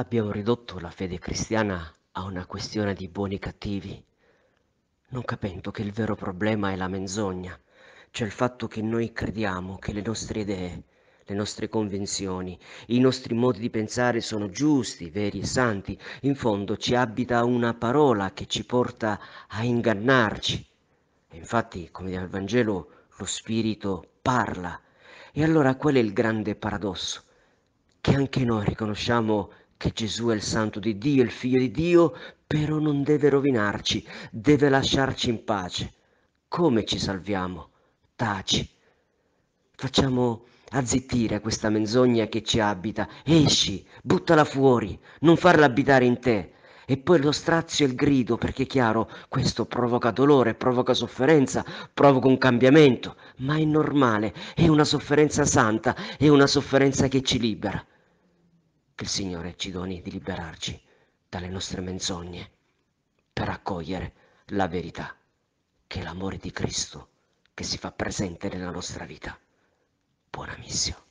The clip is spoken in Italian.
Abbiamo ridotto la fede cristiana a una questione di buoni e cattivi, non capendo che il vero problema è la menzogna, cioè il fatto che noi crediamo che le nostre idee, le nostre convinzioni, i nostri modi di pensare sono giusti, veri e santi. In fondo ci abita una parola che ci porta a ingannarci. E infatti, come dice il Vangelo, lo Spirito parla. E allora qual è il grande paradosso? Che anche noi riconosciamo che Gesù è il santo di Dio, il figlio di Dio, però non deve rovinarci, deve lasciarci in pace. Come ci salviamo? Taci. Facciamo azzittire questa menzogna che ci abita. Esci, buttala fuori, non farla abitare in te. E poi lo strazio e il grido, perché chiaro, questo provoca dolore, provoca sofferenza, provoca un cambiamento, ma è normale, è una sofferenza santa, è una sofferenza che ci libera che il Signore ci doni di liberarci dalle nostre menzogne per accogliere la verità, che è l'amore di Cristo che si fa presente nella nostra vita. Buona missione.